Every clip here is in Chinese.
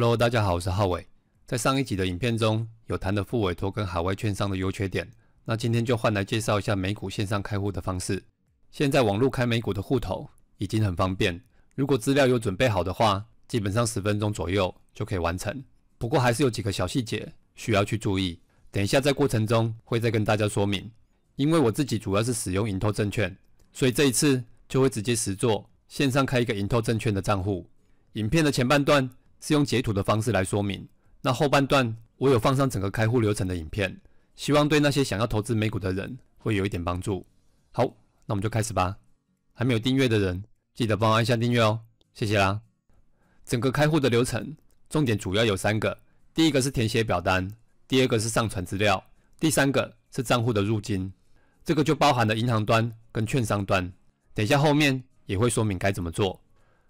Hello，大家好，我是浩伟。在上一集的影片中有谈的副委托跟海外券商的优缺点，那今天就换来介绍一下美股线上开户的方式。现在网络开美股的户头已经很方便，如果资料有准备好的话，基本上十分钟左右就可以完成。不过还是有几个小细节需要去注意，等一下在过程中会再跟大家说明。因为我自己主要是使用盈透证券，所以这一次就会直接实做线上开一个盈透证券的账户。影片的前半段。是用截图的方式来说明。那后半段我有放上整个开户流程的影片，希望对那些想要投资美股的人会有一点帮助。好，那我们就开始吧。还没有订阅的人，记得帮我按下订阅哦，谢谢啦。整个开户的流程，重点主要有三个：第一个是填写表单，第二个是上传资料，第三个是账户的入金。这个就包含了银行端跟券商端。等一下后面也会说明该怎么做。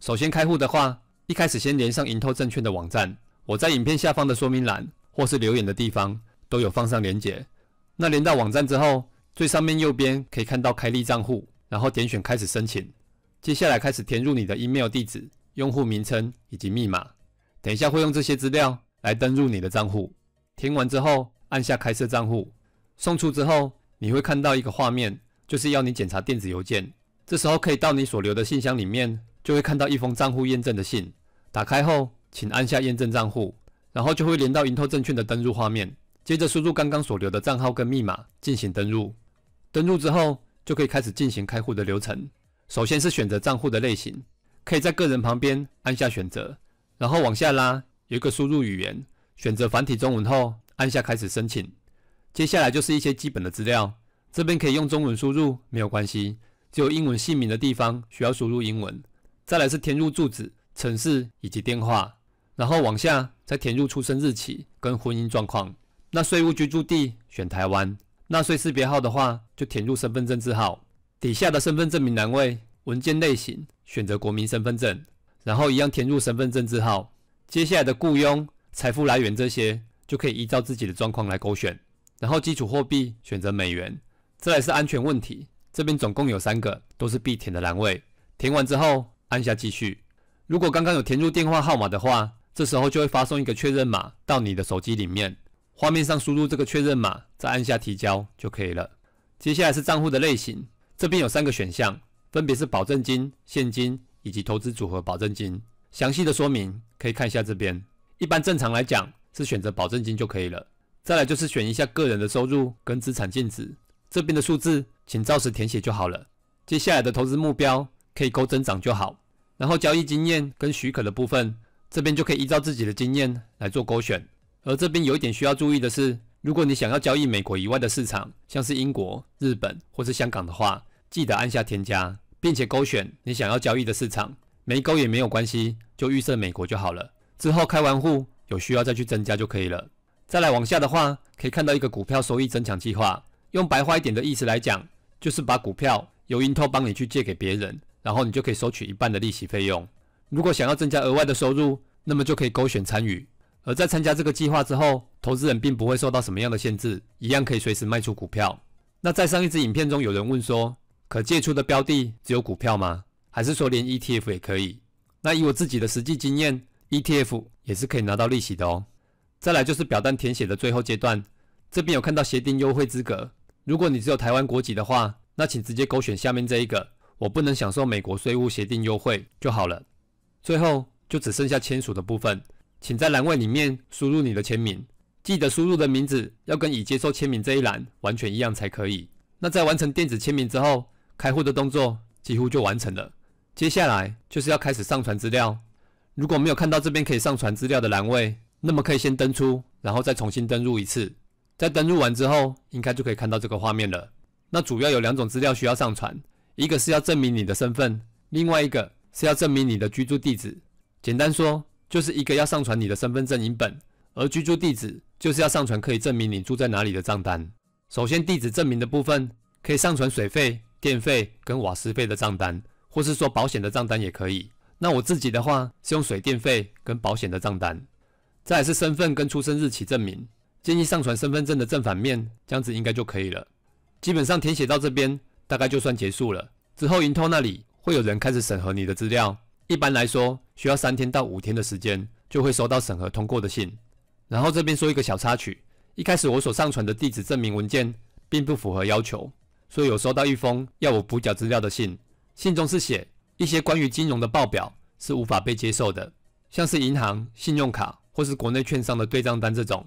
首先开户的话。一开始先连上盈透证券的网站，我在影片下方的说明栏或是留言的地方都有放上连结。那连到网站之后，最上面右边可以看到开立账户，然后点选开始申请。接下来开始填入你的 email 地址、用户名称以及密码，等一下会用这些资料来登入你的账户。填完之后按下开设账户，送出之后你会看到一个画面，就是要你检查电子邮件。这时候可以到你所留的信箱里面。就会看到一封账户验证的信，打开后，请按下验证账户，然后就会连到银透证券的登录画面。接着输入刚刚所留的账号跟密码进行登录。登录之后，就可以开始进行开户的流程。首先是选择账户的类型，可以在个人旁边按下选择，然后往下拉有一个输入语言，选择繁体中文后按下开始申请。接下来就是一些基本的资料，这边可以用中文输入没有关系，只有英文姓名的地方需要输入英文。再来是填入住址、城市以及电话，然后往下再填入出生日期跟婚姻状况。那税务居住地选台湾，纳税识别号的话就填入身份证字号。底下的身份证明栏位文件类型选择国民身份证，然后一样填入身份证字号。接下来的雇佣、财富来源这些就可以依照自己的状况来勾选。然后基础货币选择美元。再来是安全问题，这边总共有三个都是必填的栏位，填完之后。按下继续。如果刚刚有填入电话号码的话，这时候就会发送一个确认码到你的手机里面。画面上输入这个确认码，再按下提交就可以了。接下来是账户的类型，这边有三个选项，分别是保证金、现金以及投资组合保证金。详细的说明可以看一下这边。一般正常来讲是选择保证金就可以了。再来就是选一下个人的收入跟资产净值，这边的数字请照实填写就好了。接下来的投资目标。可以勾增长就好，然后交易经验跟许可的部分，这边就可以依照自己的经验来做勾选。而这边有一点需要注意的是，如果你想要交易美国以外的市场，像是英国、日本或是香港的话，记得按下添加，并且勾选你想要交易的市场。没勾也没有关系，就预设美国就好了。之后开完户有需要再去增加就可以了。再来往下的话，可以看到一个股票收益增强计划。用白话一点的意思来讲，就是把股票由云托帮你去借给别人。然后你就可以收取一半的利息费用。如果想要增加额外的收入，那么就可以勾选参与。而在参加这个计划之后，投资人并不会受到什么样的限制，一样可以随时卖出股票。那在上一支影片中，有人问说，可借出的标的只有股票吗？还是说连 ETF 也可以？那以我自己的实际经验，ETF 也是可以拿到利息的哦。再来就是表单填写的最后阶段，这边有看到协定优惠资格。如果你只有台湾国籍的话，那请直接勾选下面这一个。我不能享受美国税务协定优惠就好了。最后就只剩下签署的部分，请在栏位里面输入你的签名，记得输入的名字要跟已接受签名这一栏完全一样才可以。那在完成电子签名之后，开户的动作几乎就完成了。接下来就是要开始上传资料。如果没有看到这边可以上传资料的栏位，那么可以先登出，然后再重新登入一次。在登入完之后，应该就可以看到这个画面了。那主要有两种资料需要上传。一个是要证明你的身份，另外一个是要证明你的居住地址。简单说，就是一个要上传你的身份证影本，而居住地址就是要上传可以证明你住在哪里的账单。首先，地址证明的部分可以上传水费、电费跟瓦斯费的账单，或是说保险的账单也可以。那我自己的话是用水电费跟保险的账单。再是身份跟出生日期证明，建议上传身份证的正反面，这样子应该就可以了。基本上填写到这边。大概就算结束了。之后，银通那里会有人开始审核你的资料。一般来说，需要三天到五天的时间，就会收到审核通过的信。然后这边说一个小插曲：一开始我所上传的地址证明文件并不符合要求，所以有收到一封要我补缴资料的信。信中是写一些关于金融的报表是无法被接受的，像是银行、信用卡或是国内券商的对账单这种。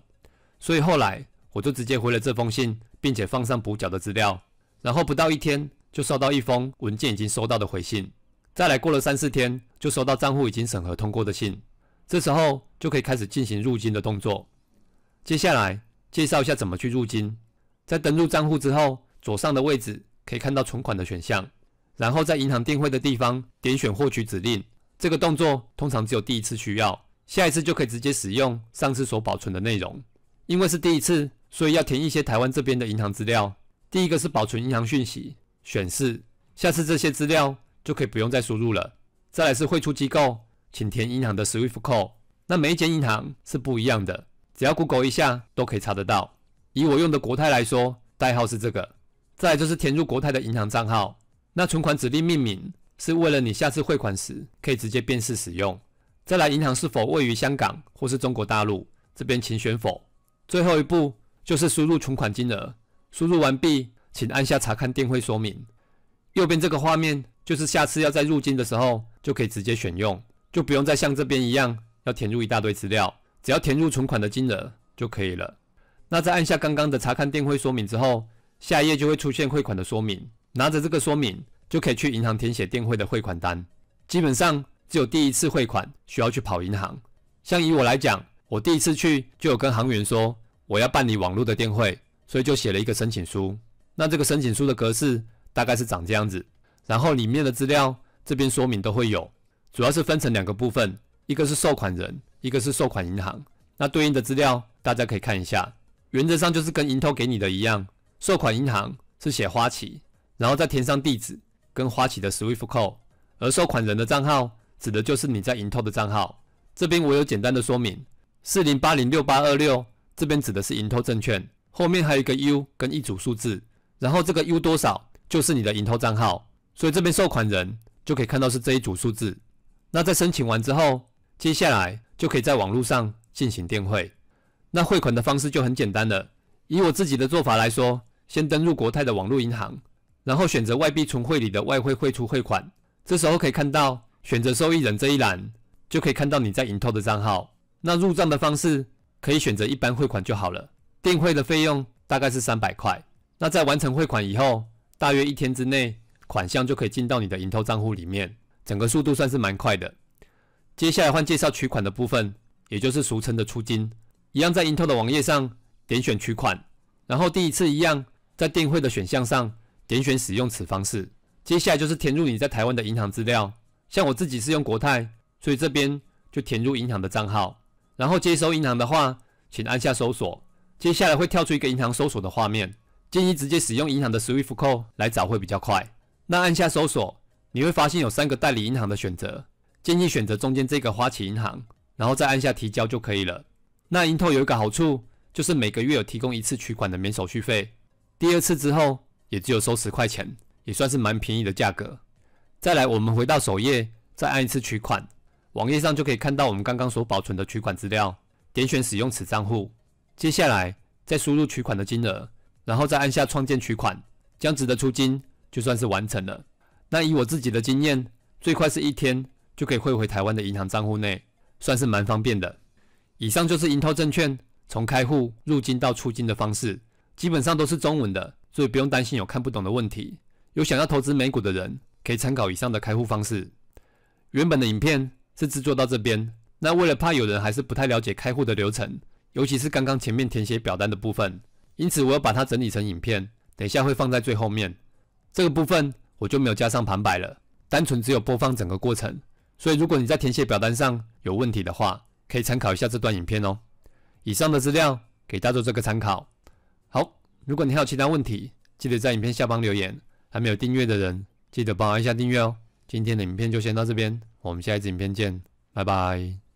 所以后来我就直接回了这封信，并且放上补缴的资料。然后不到一天就收到一封文件已经收到的回信，再来过了三四天就收到账户已经审核通过的信，这时候就可以开始进行入金的动作。接下来介绍一下怎么去入金，在登录账户之后，左上的位置可以看到存款的选项，然后在银行定位的地方点选获取指令。这个动作通常只有第一次需要，下一次就可以直接使用上次所保存的内容。因为是第一次，所以要填一些台湾这边的银行资料。第一个是保存银行讯息，选示下次这些资料就可以不用再输入了。再来是汇出机构，请填银行的 SWIFT code，那每一间银行是不一样的，只要 Google 一下都可以查得到。以我用的国泰来说，代号是这个。再来就是填入国泰的银行账号，那存款指令命名是为了你下次汇款时可以直接辨识使用。再来，银行是否位于香港或是中国大陆，这边请选否。最后一步就是输入存款金额。输入完毕，请按下查看电汇说明。右边这个画面就是下次要在入境的时候就可以直接选用，就不用再像这边一样要填入一大堆资料，只要填入存款的金额就可以了。那在按下刚刚的查看电汇说明之后，下一页就会出现汇款的说明，拿着这个说明就可以去银行填写电汇的汇款单。基本上只有第一次汇款需要去跑银行。像以我来讲，我第一次去就有跟行员说我要办理网络的电汇。所以就写了一个申请书。那这个申请书的格式大概是长这样子，然后里面的资料这边说明都会有，主要是分成两个部分，一个是收款人，一个是收款银行。那对应的资料大家可以看一下，原则上就是跟银投给你的一样。收款银行是写花旗，然后再填上地址跟花旗的 SWIFT code，而收款人的账号指的就是你在银投的账号。这边我有简单的说明，四零八零六八二六这边指的是银投证券。后面还有一个 U 跟一组数字，然后这个 U 多少就是你的银拓账号，所以这边收款人就可以看到是这一组数字。那在申请完之后，接下来就可以在网络上进行电汇。那汇款的方式就很简单了。以我自己的做法来说，先登入国泰的网络银行，然后选择外币存汇里的外汇汇出汇款。这时候可以看到选择受益人这一栏，就可以看到你在银拓的账号。那入账的方式可以选择一般汇款就好了。电汇的费用大概是三百块。那在完成汇款以后，大约一天之内款项就可以进到你的银通账户里面，整个速度算是蛮快的。接下来换介绍取款的部分，也就是俗称的出金，一样在银通的网页上点选取款，然后第一次一样在电汇的选项上点选使用此方式。接下来就是填入你在台湾的银行资料，像我自己是用国泰，所以这边就填入银行的账号。然后接收银行的话，请按下搜索。接下来会跳出一个银行搜索的画面，建议直接使用银行的 Swift Code 来找会比较快。那按下搜索，你会发现有三个代理银行的选择，建议选择中间这个花旗银行，然后再按下提交就可以了。那银透有一个好处，就是每个月有提供一次取款的免手续费，第二次之后也只有收十块钱，也算是蛮便宜的价格。再来，我们回到首页，再按一次取款，网页上就可以看到我们刚刚所保存的取款资料，点选使用此账户。接下来再输入取款的金额，然后再按下创建取款，这样子的出金就算是完成了。那以我自己的经验，最快是一天就可以汇回台湾的银行账户内，算是蛮方便的。以上就是英投证券从开户入金到出金的方式，基本上都是中文的，所以不用担心有看不懂的问题。有想要投资美股的人，可以参考以上的开户方式。原本的影片是制作到这边，那为了怕有人还是不太了解开户的流程。尤其是刚刚前面填写表单的部分，因此我要把它整理成影片，等一下会放在最后面。这个部分我就没有加上旁白了，单纯只有播放整个过程。所以如果你在填写表单上有问题的话，可以参考一下这段影片哦。以上的资料给大做这个参考。好，如果你还有其他问题，记得在影片下方留言。还没有订阅的人，记得帮忙一下订阅哦。今天的影片就先到这边，我们下一次影片见，拜拜。